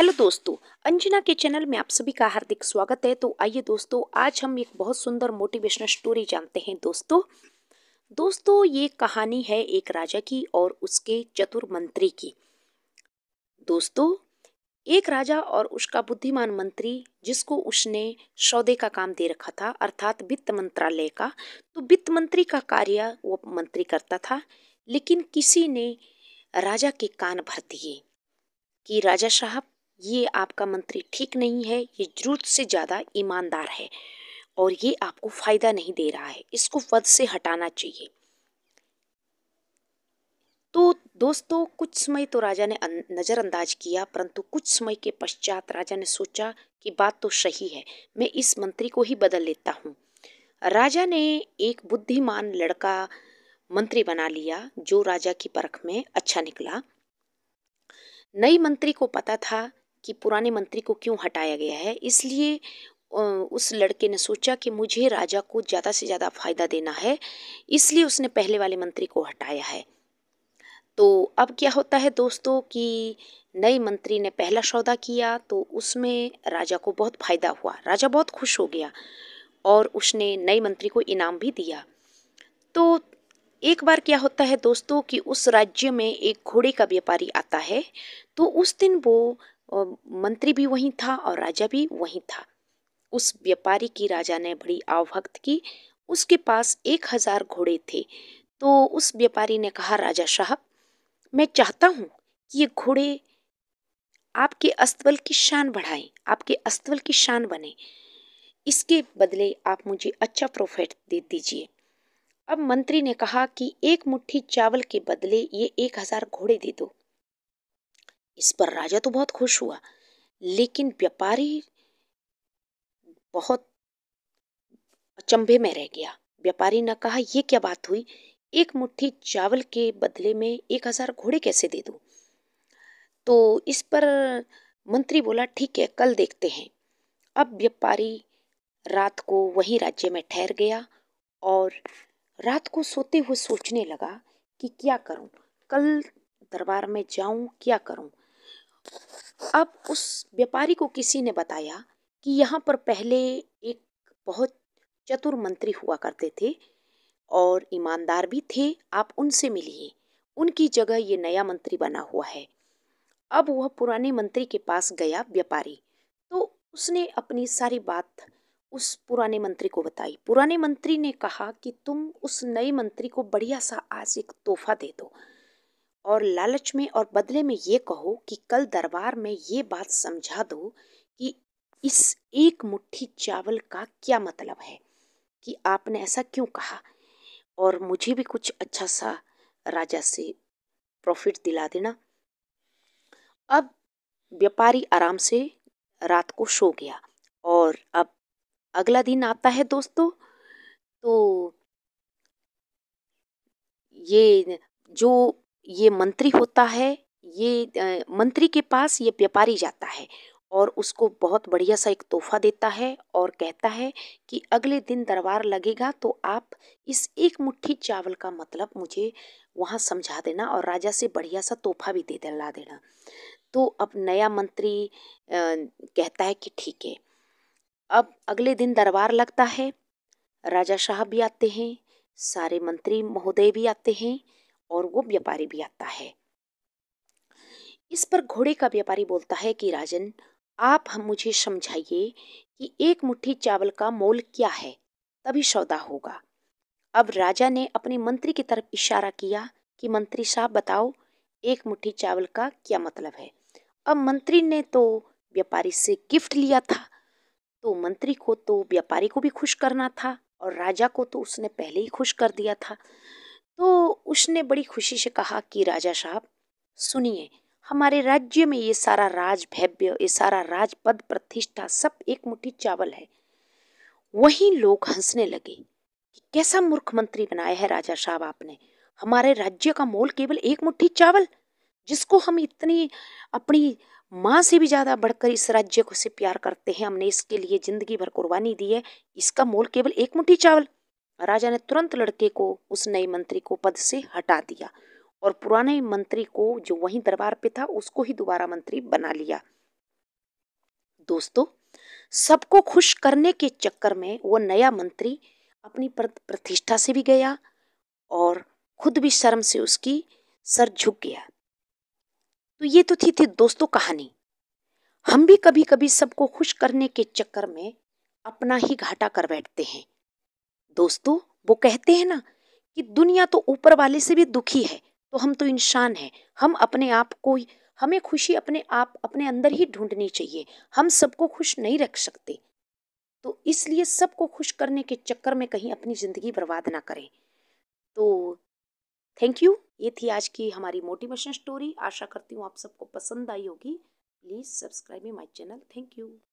hello दोस्तों अंजना के channel में आप सभी का हार्दिक स्वागत है तो आइए दोस्तों आज हम एक बहुत सुंदर मोटिवेशनल स्टोरी जानते हैं दोस्तों दोस्तों ये कहानी है एक राजा की और उसके चतुर मंत्री की दोस्तों एक राजा और उसका बुद्धिमान मंत्री जिसको उसने सौदे का काम दे रखा था अर्थात वित्त मंत्रालय का तो वित्त मंत्री का कार्य वो मंत्री करता था लेकिन किसी ने राजा के कान भर दिए कि राजा साहब ये आपका मंत्री ठीक नहीं है ये जरूरत से ज़्यादा ईमानदार है और ये आपको फ़ायदा नहीं दे रहा है इसको पद से हटाना चाहिए तो दोस्तों कुछ समय तो राजा ने नज़रअंदाज किया परंतु कुछ समय के पश्चात राजा ने सोचा कि बात तो सही है मैं इस मंत्री को ही बदल लेता हूँ राजा ने एक बुद्धिमान लड़का मंत्री बना लिया जो राजा की परख में अच्छा निकला नई मंत्री को पता था कि पुराने मंत्री को क्यों हटाया गया है इसलिए उस लड़के ने सोचा कि मुझे राजा को ज़्यादा से ज़्यादा फ़ायदा देना है इसलिए उसने पहले वाले मंत्री को हटाया है तो अब क्या होता है दोस्तों कि नए मंत्री ने पहला सौदा किया तो उसमें राजा को बहुत फ़ायदा हुआ राजा बहुत खुश हो गया और उसने नए मंत्री को इनाम भी दिया तो एक बार क्या होता है दोस्तों कि उस राज्य में एक घोड़े का व्यापारी आता है तो उस दिन वो मंत्री भी वहीं था और राजा भी वहीं था उस व्यापारी की राजा ने बड़ी आवभक्त की उसके पास एक हजार घोड़े थे तो उस व्यापारी ने कहा राजा साहब मैं चाहता हूँ कि ये घोड़े आपके अस्तबल की शान बढ़ाएं आपके अस्तबल की शान बने इसके बदले आप मुझे अच्छा प्रॉफिट दे दीजिए अब मंत्री ने कहा कि एक मुट्ठी चावल के बदले ये एक हज़ार घोड़े दे दो इस पर राजा तो बहुत खुश हुआ लेकिन व्यापारी बहुत अचंभे में रह गया व्यापारी ने कहा यह क्या बात हुई एक मुट्ठी चावल के बदले में एक हजार घोड़े कैसे दे दू तो इस पर मंत्री बोला ठीक है कल देखते हैं अब व्यापारी रात को वही राज्य में ठहर गया और रात को सोते हुए सोचने लगा कि क्या करूं कल दरबार में जाऊं क्या करूं अब उस व्यापारी को किसी ने बताया कि यहाँ पर पहले एक बहुत चतुर मंत्री हुआ करते थे और ईमानदार भी थे आप उनसे मिलिए उनकी जगह ये नया मंत्री बना हुआ है अब वह पुराने मंत्री के पास गया व्यापारी तो उसने अपनी सारी बात उस पुराने मंत्री को बताई पुराने मंत्री ने कहा कि तुम उस नए मंत्री को बढ़िया सा आज एक तोहफा दे दो और लालच में और बदले में ये कहो कि कल दरबार में ये बात समझा दो कि इस एक मुट्ठी चावल का क्या मतलब है कि आपने ऐसा क्यों कहा और मुझे भी कुछ अच्छा सा राजा से प्रॉफिट दिला देना अब व्यापारी आराम से रात को सो गया और अब अगला दिन आता है दोस्तों तो ये जो ये मंत्री होता है ये मंत्री के पास ये व्यापारी जाता है और उसको बहुत बढ़िया सा एक तोहफा देता है और कहता है कि अगले दिन दरबार लगेगा तो आप इस एक मुट्ठी चावल का मतलब मुझे वहाँ समझा देना और राजा से बढ़िया सा तोहफा भी दे दिला देना तो अब नया मंत्री आ, कहता है कि ठीक है अब अगले दिन दरबार लगता है राजा साहब भी आते हैं सारे मंत्री महोदय भी आते हैं और वो व्यापारी भी आता है इस पर घोड़े का व्यापारी बोलता है कि राजन आप हम मुझे समझाइए कि एक मुट्ठी चावल का मोल क्या है तभी सौदा होगा अब राजा ने अपने मंत्री की तरफ इशारा किया कि मंत्री साहब बताओ एक मुट्ठी चावल का क्या मतलब है अब मंत्री ने तो व्यापारी से गिफ्ट लिया था तो मंत्री को तो व्यापारी को भी खुश करना था और राजा को तो उसने पहले ही खुश कर दिया था तो उसने बड़ी खुशी से कहा कि राजा साहब सुनिए हमारे राज्य में ये सारा राज भैव्य ये सारा राज पद प्रतिष्ठा सब एक मुट्ठी चावल है वहीं लोग हंसने लगे कि कैसा मूर्ख मंत्री बनाया है राजा साहब आपने हमारे राज्य का मोल केवल एक मुट्ठी चावल जिसको हम इतनी अपनी माँ से भी ज़्यादा बढ़कर इस राज्य को से प्यार करते हैं हमने इसके लिए ज़िंदगी भर कुर्बानी दी है इसका मोल केवल एक मुट्ठी चावल राजा ने तुरंत लड़के को उस नए मंत्री को पद से हटा दिया और पुराने मंत्री को जो वहीं दरबार पे था उसको ही दोबारा मंत्री बना लिया दोस्तों सबको खुश करने के चक्कर में वो नया मंत्री अपनी प्रतिष्ठा से भी गया और खुद भी शर्म से उसकी सर झुक गया तो ये तो थी थी दोस्तों कहानी हम भी कभी कभी सबको खुश करने के चक्कर में अपना ही घाटा कर बैठते हैं दोस्तों वो कहते हैं ना कि दुनिया तो ऊपर वाले से भी दुखी है तो हम तो इंसान हैं हम अपने आप को हमें खुशी अपने आप अपने अंदर ही ढूंढनी चाहिए हम सबको खुश नहीं रख सकते तो इसलिए सबको खुश करने के चक्कर में कहीं अपनी ज़िंदगी बर्बाद ना करें तो थैंक यू ये थी आज की हमारी मोटिवेशन स्टोरी आशा करती हूँ आप सबको पसंद आई होगी please subscribe my channel thank you